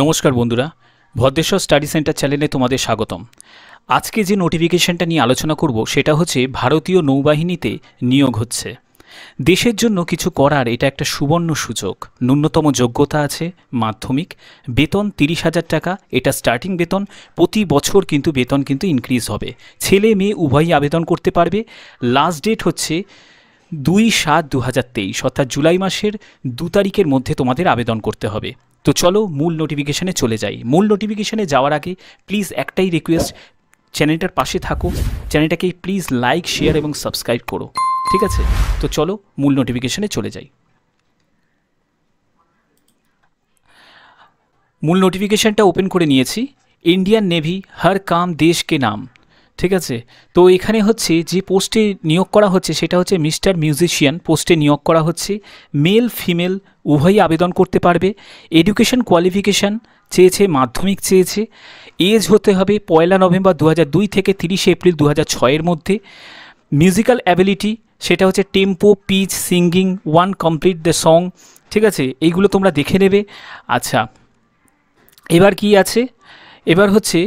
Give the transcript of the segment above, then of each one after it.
নমস্কার বন্ধুরা Bhadreswar study centre চ্যানেলে তোমাদের স্বাগতম আজকে যে নোটিফিকেশনটা নিয়ে আলোচনা করব সেটা হচ্ছে ভারতীয় নৌবাহিনীতে নিয়োগ হচ্ছে দেশের জন্য কিছু করার এটা একটা সুবর্ণ সুযোগ ন্যূনতম যোগ্যতা আছে মাধ্যমিক বেতন তিরিশ হাজার টাকা এটা স্টার্টিং বেতন প্রতি বছর কিন্তু বেতন কিন্তু ইনক্রিজ হবে ছেলে মেয়ে উভয়ই আবেদন করতে পারবে লাস্ট ডেট হচ্ছে দুই সাত দু হাজার তেইশ অর্থাৎ জুলাই মাসের দু তারিখের মধ্যে তোমাদের আবেদন করতে হবে তো চলো মূল নোটিফিকেশানে চলে যাই মূল নোটিফিকেশানে যাওয়ার আগে প্লিজ একটাই রিকোয়েস্ট চ্যানেলটার পাশে থাকো চ্যানেলটাকে প্লিজ লাইক শেয়ার এবং সাবস্ক্রাইব করো ঠিক আছে তো চলো মূল নোটিফিকেশানে চলে যাই মূল নোটিফিকেশানটা ওপেন করে নিয়েছি ইন্ডিয়ান নেভি হর কাম দেশকে নাম ঠিক আছে তো এখানে হচ্ছে যে পোস্টে নিয়োগ করা হচ্ছে সেটা হচ্ছে মিস্টার মিউজিশিয়ান পোস্টে নিয়োগ করা হচ্ছে মেল ফিমেল উভয়ই আবেদন করতে পারবে এডুকেশন কোয়ালিফিকেশান চেয়েছে মাধ্যমিক চেয়েছে এজ হতে হবে পয়লা নভেম্বর দু থেকে তিরিশে এপ্রিল দু ছয়ের মধ্যে মিউজিক্যাল অ্যাবিলিটি সেটা হচ্ছে tempo pitch singing one complete the song ঠিক আছে এইগুলো তোমরা দেখে নেবে আচ্ছা এবার কি আছে এবার হচ্ছে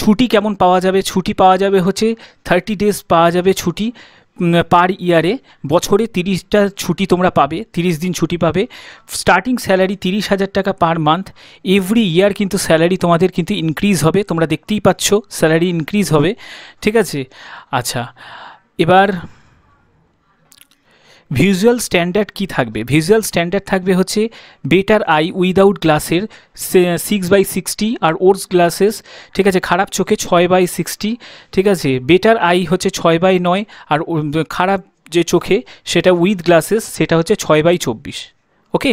ছুটি কেমন পাওয়া যাবে ছুটি পাওয়া যাবে হচ্ছে থার্টি ডেজ পাওয়া যাবে ছুটি পার ইয়ারে বছরে তিরিশটা ছুটি তোমরা পাবে তিরিশ দিন ছুটি পাবে স্টার্টিং স্যালারি তিরিশ হাজার টাকা পার মান্থ এভরি ইয়ার কিন্তু স্যালারি তোমাদের কিন্তু ইনক্রিজ হবে তোমরা দেখতেই পাচ্ছ স্যালারি ইনক্রিজ হবে ঠিক আছে আচ্ছা এবার ভিজুয়াল স্ট্যান্ডার্ড কি থাকবে ভিজুয়াল স্ট্যান্ডার্ড থাকবে হচ্ছে বেটার আই উইদাউট গ্লাসের সিক্স বাই সিক্সটি আর ওর্স গ্লাসেস ঠিক আছে খারাপ চোখে ছয় বাই সিক্সটি ঠিক আছে বেটার আই হচ্ছে ছয় বাই নয় আর খারাপ যে চোখে সেটা উইথ গ্লাসেস সেটা হচ্ছে ছয় বাই চব্বিশ ওকে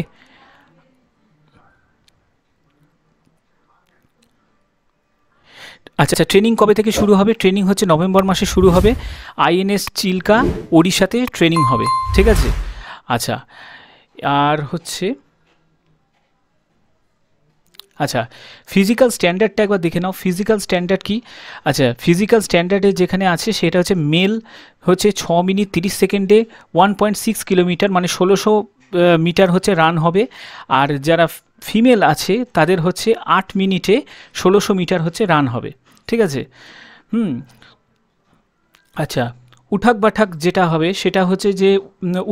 আচ্ছা আচ্ছা ট্রেনিং কবে থেকে শুরু হবে ট্রেনিং হচ্ছে নভেম্বর মাসে শুরু হবে আইএনএস চিল্কা ওড়িশাতে ট্রেনিং হবে ঠিক আছে আচ্ছা আর হচ্ছে আচ্ছা ফিজিক্যাল স্ট্যান্ডার্ডটা একবার দেখে নাও ফিজিক্যাল স্ট্যান্ডার্ড কি আচ্ছা ফিজিক্যাল স্ট্যান্ডার্ডে যেখানে আছে সেটা হচ্ছে মেল হচ্ছে ছ মিনিট তিরিশ সেকেন্ডে ওয়ান পয়েন্ট সিক্স কিলোমিটার মানে ষোলোশো মিটার হচ্ছে রান হবে আর যারা ফিমেল আছে তাদের হচ্ছে আট মিনিটে ষোলোশো মিটার হচ্ছে রান হবে ঠিক আছে হুম আচ্ছা উঠাক বাঠাক যেটা হবে সেটা হচ্ছে যে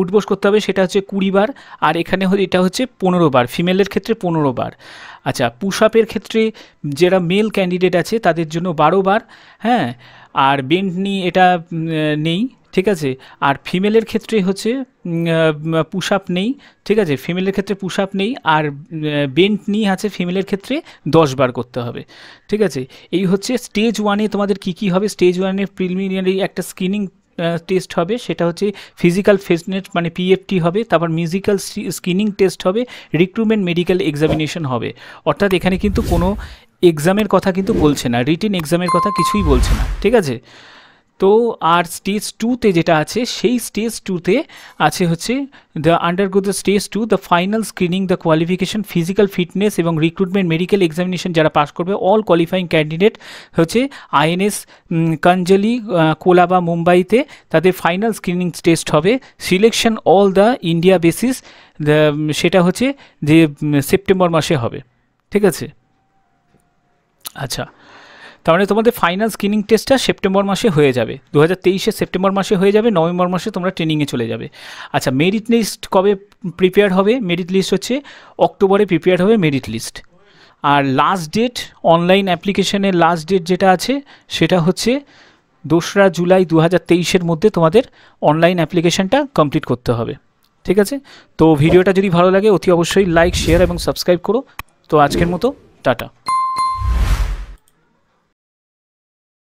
উঠবোস করতে হবে সেটা হচ্ছে কুড়ি বার আর এখানে এটা হচ্ছে পনেরো বার ফিমেলের ক্ষেত্রে পনেরো বার আচ্ছা পুশ আপের ক্ষেত্রে যারা মেল ক্যান্ডিডেট আছে তাদের জন্য বারো বার হ্যাঁ আর বেন্ট নিয়ে এটা নেই ঠিক আছে আর ফিমেলের ক্ষেত্রে হচ্ছে পুশ আপ নেই ঠিক আছে ফিমেলের ক্ষেত্রে পুশ আপ নেই আর বেন্ট নিয়ে আছে ফিমেলের ক্ষেত্রে দশ বার করতে হবে ঠিক আছে এই হচ্ছে স্টেজ ওয়ানে তোমাদের কি কি হবে স্টেজ ওয়ানের প্রিলিমিনারি একটা স্ক্রিনিং টেস্ট হবে সেটা হচ্ছে ফিজিক্যাল ফিটনেস মানে পিএফটি হবে তারপর মিউজিক্যাল স্ক্রিনিং টেস্ট হবে রিক্রুটমেন্ট মেডিকেল এক্সামিনেশন হবে অর্থাৎ এখানে কিন্তু কোনো এক্সামের কথা কিন্তু বলছে না রিটেন এক্সামের কথা কিছুই বলছে না ঠিক আছে তো আর স্টেজ টুতে যেটা আছে সেই স্টেজ টুতে আছে হচ্ছে the undergo the stage two the final screening the qualification physical fitness এবং রিক্রুটমেন্ট মেডিকেল এক্সামিনেশন যারা পাশ করবে অল কোয়ালিফাইং ক্যান্ডিডেট হচ্ছে আইএনএস কোলা কোলাবা মুম্বাইতে তাদের ফাইনাল স্ক্রিনিং টেস্ট হবে selection all the India basis সেটা হচ্ছে যে সেপ্টেম্বর মাসে হবে ঠিক আছে আচ্ছা তার মানে তোমাদের ফাইনাল স্ক্রিনিং টেস্টটা সেপ্টেম্বর মাসে হয়ে যাবে দু হাজার সেপ্টেম্বর মাসে হয়ে যাবে নভেম্বর মাসে তোমরা ট্রেনিংয়ে চলে যাবে আচ্ছা মেরিট লিস্ট কবে প্রিপেয়ার হবে মেরিট লিস্ট হচ্ছে অক্টোবরে প্রিপেয়ার হবে মেরিট লিস্ট আর লাস্ট ডেট অনলাইন অ্যাপ্লিকেশনের লাস্ট ডেট যেটা আছে সেটা হচ্ছে দোসরা জুলাই দু হাজার মধ্যে তোমাদের অনলাইন অ্যাপ্লিকেশানটা কমপ্লিট করতে হবে ঠিক আছে তো ভিডিওটা যদি ভালো লাগে অতি অবশ্যই লাইক শেয়ার এবং সাবস্ক্রাইব করো তো আজকের মতো টাটা